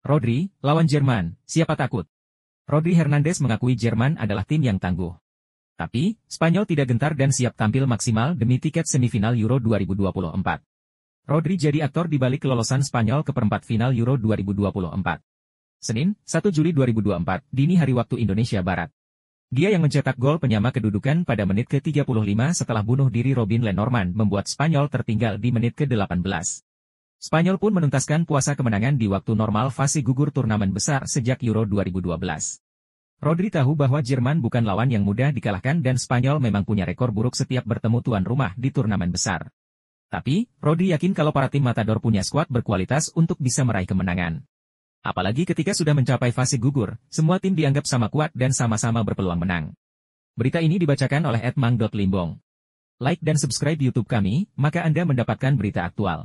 Rodri, lawan Jerman, siapa takut? Rodri Hernandez mengakui Jerman adalah tim yang tangguh. Tapi, Spanyol tidak gentar dan siap tampil maksimal demi tiket semifinal Euro 2024. Rodri jadi aktor di balik kelolosan Spanyol ke perempat final Euro 2024. Senin, 1 Juli 2024, dini hari waktu Indonesia Barat. Dia yang mencetak gol penyama kedudukan pada menit ke-35 setelah bunuh diri Robin Lenormand membuat Spanyol tertinggal di menit ke-18. Spanyol pun menuntaskan puasa kemenangan di waktu normal fase gugur turnamen besar sejak Euro 2012. Rodri tahu bahwa Jerman bukan lawan yang mudah dikalahkan dan Spanyol memang punya rekor buruk setiap bertemu tuan rumah di turnamen besar. Tapi, Rodri yakin kalau para tim Matador punya skuad berkualitas untuk bisa meraih kemenangan. Apalagi ketika sudah mencapai fase gugur, semua tim dianggap sama kuat dan sama-sama berpeluang menang. Berita ini dibacakan oleh Edmang.limbong. Like dan subscribe YouTube kami, maka Anda mendapatkan berita aktual.